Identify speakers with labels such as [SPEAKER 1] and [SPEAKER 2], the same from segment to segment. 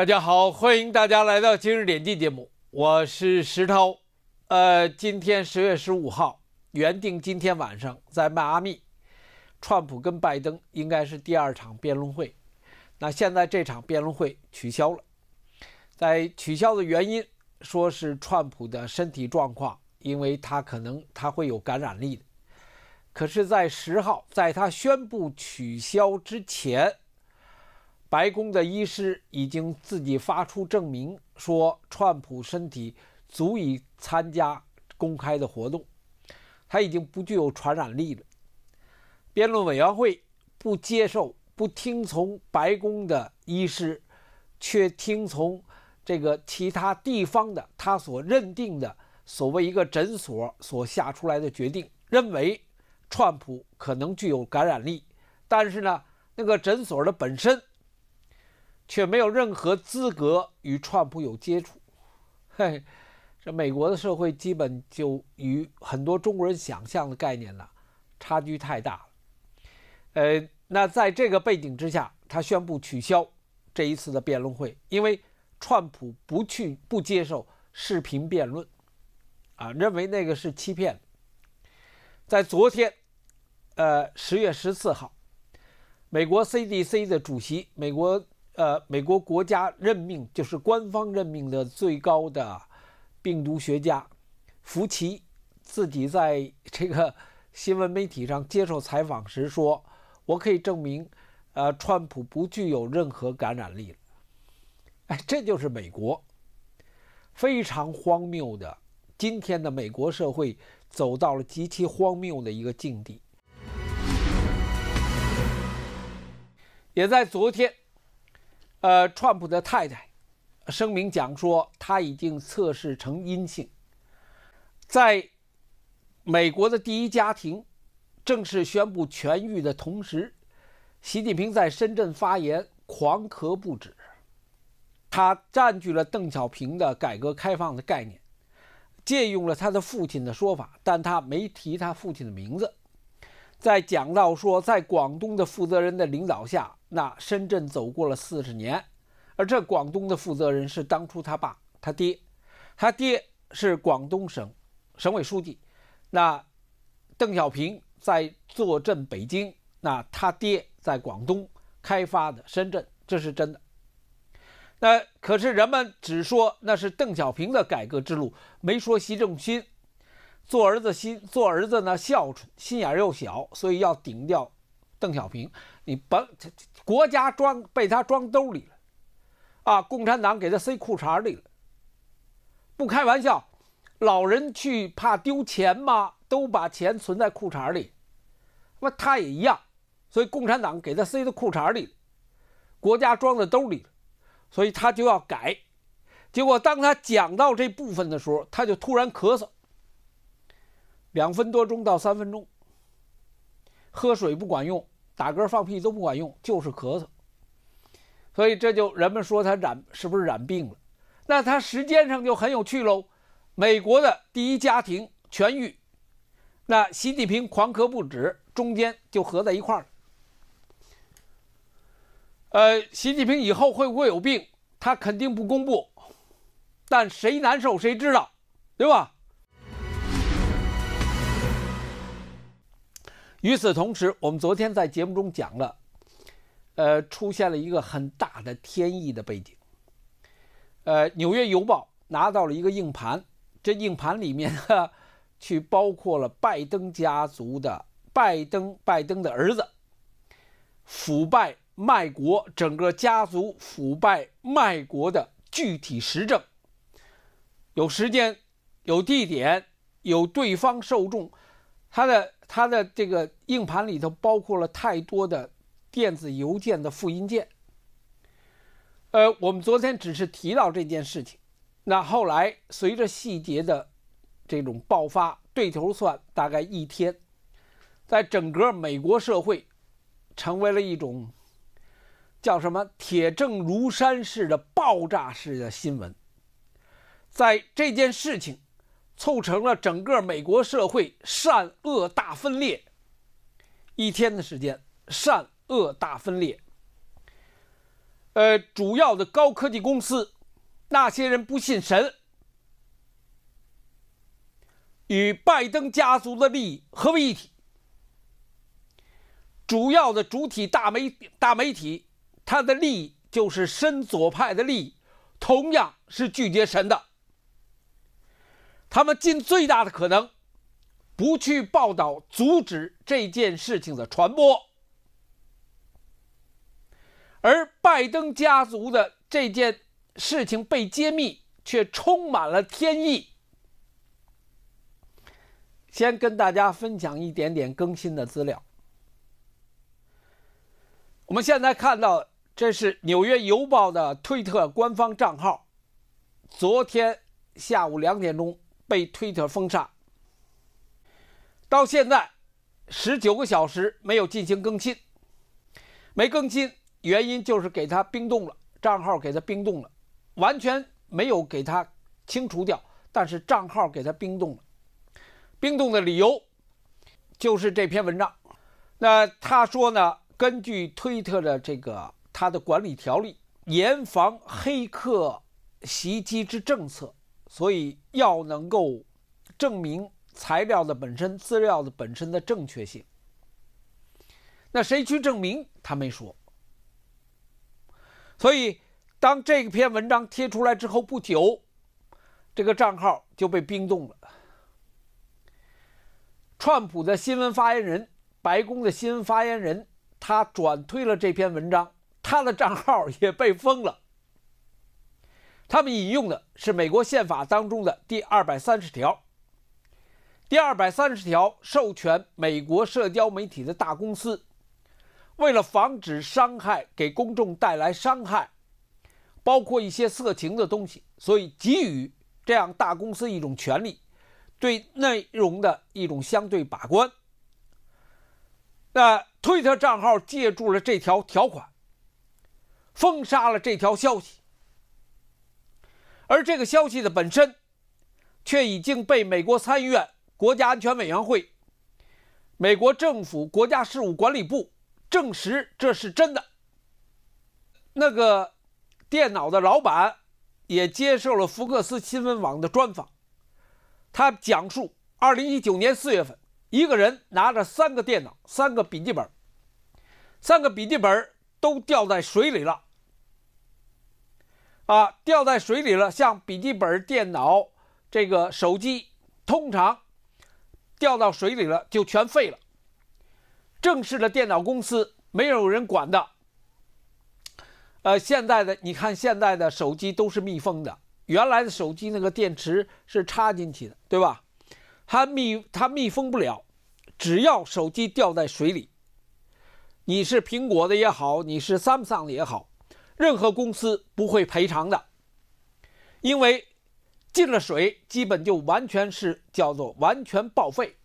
[SPEAKER 1] 大家好，欢迎大家来到今日点击节目，我是石涛。呃，今天十月十五号，原定今天晚上在迈阿密，川普跟拜登应该是第二场辩论会，那现在这场辩论会取消了。在取消的原因，说是川普的身体状况，因为他可能他会有感染力的。可是，在十号，在他宣布取消之前。白宫的医师已经自己发出证明，说川普身体足以参加公开的活动，他已经不具有传染力了。辩论委员会不接受、不听从白宫的医师，却听从这个其他地方的他所认定的所谓一个诊所所下出来的决定，认为川普可能具有感染力。但是呢，那个诊所的本身。却没有任何资格与川普有接触，嘿，这美国的社会基本就与很多中国人想象的概念呢，差距太大了。呃，那在这个背景之下，他宣布取消这一次的辩论会，因为川普不去不接受视频辩论，啊，认为那个是欺骗。在昨天，呃，十月十四号，美国 CDC 的主席，美国。呃，美国国家任命就是官方任命的最高的病毒学家福奇自己在这个新闻媒体上接受采访时说：“我可以证明，呃，川普不具有任何感染力了。”哎，这就是美国非常荒谬的今天的美国社会走到了极其荒谬的一个境地。也在昨天。呃，川普的太太声明讲说，他已经测试成阴性。在美国的第一家庭正式宣布痊愈的同时，习近平在深圳发言，狂咳不止。他占据了邓小平的改革开放的概念，借用了他的父亲的说法，但他没提他父亲的名字。在讲到说，在广东的负责人的领导下。那深圳走过了四十年，而这广东的负责人是当初他爸、他爹，他爹是广东省省委书记。那邓小平在坐镇北京，那他爹在广东开发的深圳，这是真的。那可是人们只说那是邓小平的改革之路，没说习正新。做儿子心做儿子呢孝顺，心眼又小，所以要顶掉邓小平。你把国家装被他装兜里了，啊，共产党给他塞裤衩里了。不开玩笑，老人去怕丢钱吗？都把钱存在裤衩里，那他也一样，所以共产党给他塞到裤衩里，国家装在兜里了，所以他就要改。结果当他讲到这部分的时候，他就突然咳嗽，两分多钟到三分钟，喝水不管用。打嗝放屁都不管用，就是咳嗽。所以这就人们说他染是不是染病了？那他时间上就很有趣喽。美国的第一家庭痊愈，那习近平狂咳不止，中间就合在一块儿了。呃，习近平以后会不会有病？他肯定不公布，但谁难受谁知道，对吧？与此同时，我们昨天在节目中讲了，呃，出现了一个很大的天意的背景。呃，纽约邮报拿到了一个硬盘，这硬盘里面呢，去包括了拜登家族的拜登、拜登的儿子腐败卖国，整个家族腐败卖国的具体实证，有时间、有地点、有对方受众，他的。他的这个硬盘里头包括了太多的电子邮件的复印件，呃，我们昨天只是提到这件事情，那后来随着细节的这种爆发，对头算大概一天，在整个美国社会成为了一种叫什么铁证如山式的爆炸式的新闻，在这件事情。凑成了整个美国社会善恶大分裂。一天的时间，善恶大分裂。呃，主要的高科技公司，那些人不信神，与拜登家族的利益合为一体。主要的主体大媒大媒体，它的利益就是深左派的利益，同样是拒绝神的。他们尽最大的可能，不去报道、阻止这件事情的传播，而拜登家族的这件事情被揭秘，却充满了天意。先跟大家分享一点点更新的资料。我们现在看到，这是《纽约邮报》的推特官方账号，昨天下午两点钟。被推特封杀，到现在十九个小时没有进行更新，没更新原因就是给他冰冻了账号，给他冰冻了，完全没有给他清除掉，但是账号给他冰冻了。冰冻的理由就是这篇文章。那他说呢？根据推特的这个他的管理条例，严防黑客袭击之政策。所以要能够证明材料的本身、资料的本身的正确性，那谁去证明？他没说。所以当这篇文章贴出来之后不久，这个账号就被冰冻了。川普的新闻发言人、白宫的新闻发言人，他转推了这篇文章，他的账号也被封了。他们引用的是美国宪法当中的第二百三十条。第二百三十条授权美国社交媒体的大公司，为了防止伤害给公众带来伤害，包括一些色情的东西，所以给予这样大公司一种权利，对内容的一种相对把关。那推特账号借助了这条条款，封杀了这条消息。而这个消息的本身，却已经被美国参议院国家安全委员会、美国政府国家事务管理部证实这是真的。那个电脑的老板也接受了福克斯新闻网的专访，他讲述：二零一九年四月份，一个人拿着三个电脑、三个笔记本，三个笔记本都掉在水里了。啊，掉在水里了，像笔记本电脑、这个手机，通常掉到水里了就全废了。正式的电脑公司没有人管的。呃，现在的你看，现在的手机都是密封的，原来的手机那个电池是插进去的，对吧？它密它密封不了，只要手机掉在水里，你是苹果的也好，你是 Samsung 的也好。任何公司不会赔偿的，因为进了水，基本就完全是叫做完全报废。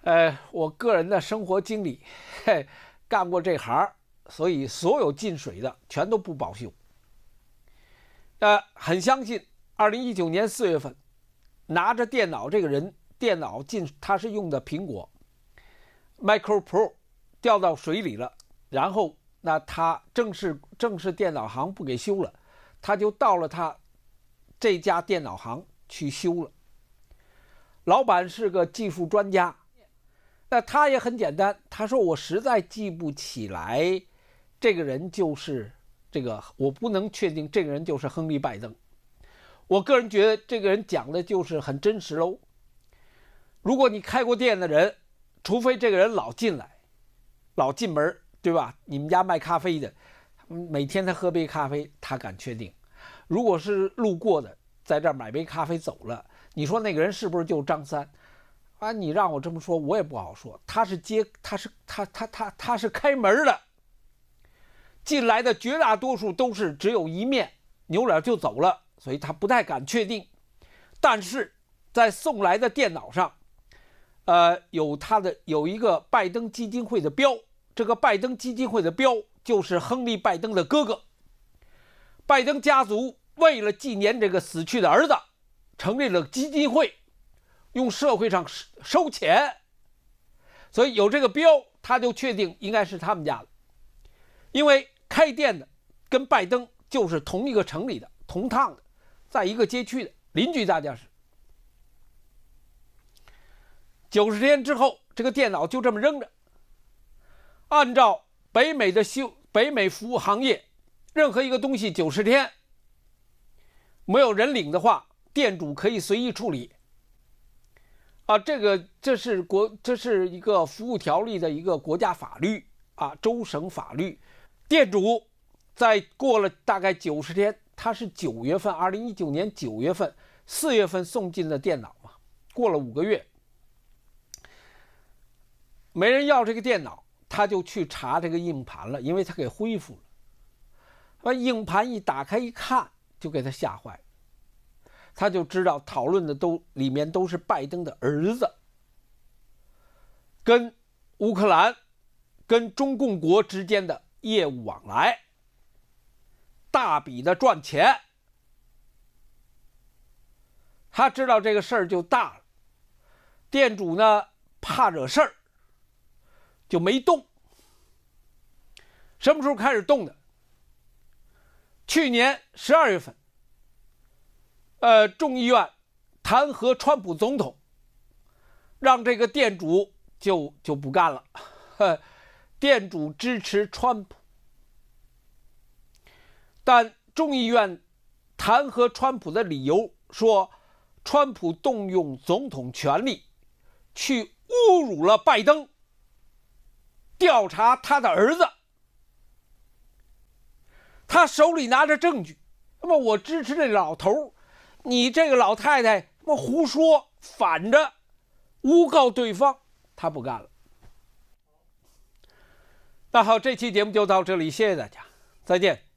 [SPEAKER 1] 呃，我个人的生活经历，嘿，干过这行，所以所有进水的全都不保修。呃，很相信，二零一九年四月份，拿着电脑这个人，电脑进他是用的苹果 m i c r o Pro，掉到水里了，然后。那他正式正式电脑行不给修了，他就到了他这家电脑行去修了。老板是个技术专家，那他也很简单，他说我实在记不起来，这个人就是这个，我不能确定这个人就是亨利·拜登。我个人觉得这个人讲的就是很真实喽。如果你开过店的人，除非这个人老进来，老进门。对吧？你们家卖咖啡的，每天他喝杯咖啡，他敢确定。如果是路过的，在这儿买杯咖啡走了，你说那个人是不是就张三？啊，你让我这么说，我也不好说。他是接，他是他他他他是开门的。进来的绝大多数都是只有一面，扭脸就走了，所以他不太敢确定。但是在送来的电脑上，呃，有他的有一个拜登基金会的标。这个拜登基金会的标就是亨利·拜登的哥哥。拜登家族为了纪念这个死去的儿子，成立了基金会，用社会上收钱。所以有这个标，他就确定应该是他们家的，因为开店的跟拜登就是同一个城里的、同趟的，在一个街区的邻居大家是。九十天之后，这个电脑就这么扔着。按照北美的修北美服务行业，任何一个东西九十天没有人领的话，店主可以随意处理。啊，这个这是国，这是一个服务条例的一个国家法律啊，州省法律。店主在过了大概九十天，他是九月份，二零一九年九月份四月份送进的电脑嘛，过了五个月，没人要这个电脑。他就去查这个硬盘了，因为他给恢复了。把硬盘一打开一看，就给他吓坏。了。他就知道讨论的都里面都是拜登的儿子，跟乌克兰、跟中共国之间的业务往来，大笔的赚钱。他知道这个事儿就大了。店主呢，怕惹事儿。就没动。什么时候开始动的？去年十二月份，呃，众议院弹劾川普总统，让这个店主就就不干了。店主支持川普，但众议院弹劾川普的理由说，川普动用总统权力去侮辱了拜登。调查他的儿子，他手里拿着证据，那么我支持这老头你这个老太太，我胡说，反着诬告对方，他不干了。那好，这期节目就到这里，谢谢大家，再见。